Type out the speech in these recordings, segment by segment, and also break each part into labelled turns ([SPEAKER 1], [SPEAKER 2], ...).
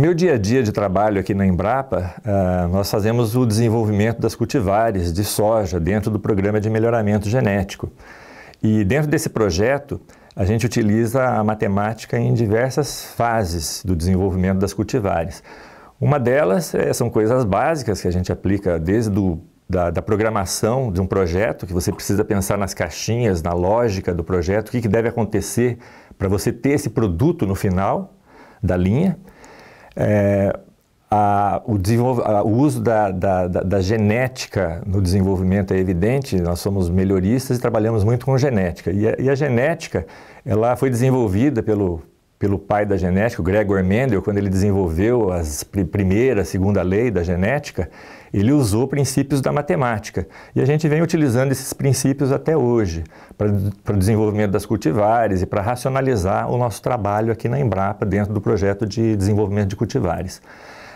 [SPEAKER 1] meu dia a dia de trabalho aqui na Embrapa, uh, nós fazemos o desenvolvimento das cultivares de soja dentro do programa de melhoramento genético. E dentro desse projeto, a gente utiliza a matemática em diversas fases do desenvolvimento das cultivares. Uma delas é, são coisas básicas que a gente aplica desde do, da, da, programação de um projeto, que você precisa pensar nas caixinhas, na lógica do projeto, o que, que deve acontecer para você ter esse produto no final da linha é, a, o, a, o, uso da, da, da, da, genética no desenvolvimento é evidente, nós somos melhoristas e trabalhamos muito com genética. E a, e a genética, ela foi desenvolvida pelo pelo pai da genética, o Gregor Mendel, quando ele desenvolveu a primeira, segunda lei da genética, ele usou princípios da matemática. E a gente vem utilizando esses princípios até hoje, para o desenvolvimento das cultivares e para racionalizar o nosso trabalho aqui na Embrapa, dentro do projeto de desenvolvimento de cultivares.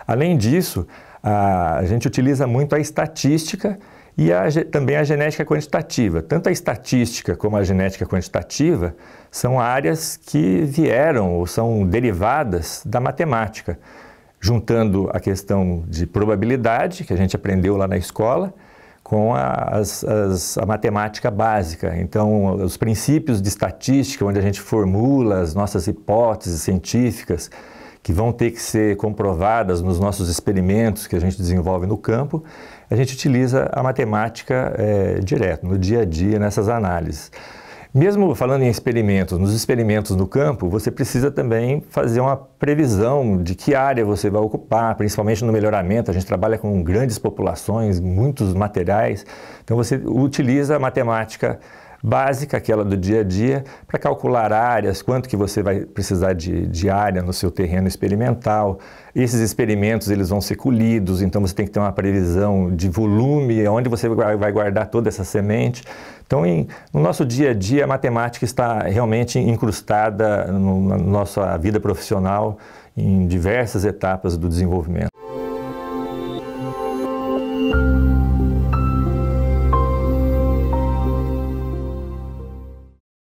[SPEAKER 1] Além disso, a gente utiliza muito a estatística e a, também a genética quantitativa. Tanto a estatística como a genética quantitativa são áreas que vieram ou são derivadas da matemática, juntando a questão de probabilidade, que a gente aprendeu lá na escola, com a, as, as, a matemática básica. Então, os princípios de estatística, onde a gente formula as nossas hipóteses científicas, que vão ter que ser comprovadas nos nossos experimentos que a gente desenvolve no campo, a gente utiliza a matemática é, direto, no dia a dia, nessas análises. Mesmo falando em experimentos, nos experimentos no campo, você precisa também fazer uma previsão de que área você vai ocupar, principalmente no melhoramento. A gente trabalha com grandes populações, muitos materiais, então você utiliza a matemática básica, aquela do dia a dia, para calcular áreas, quanto que você vai precisar de, de área no seu terreno experimental. Esses experimentos eles vão ser colhidos, então você tem que ter uma previsão de volume, onde você vai guardar toda essa semente. Então, em, no nosso dia a dia, a matemática está realmente incrustada no, na nossa vida profissional em diversas etapas do desenvolvimento.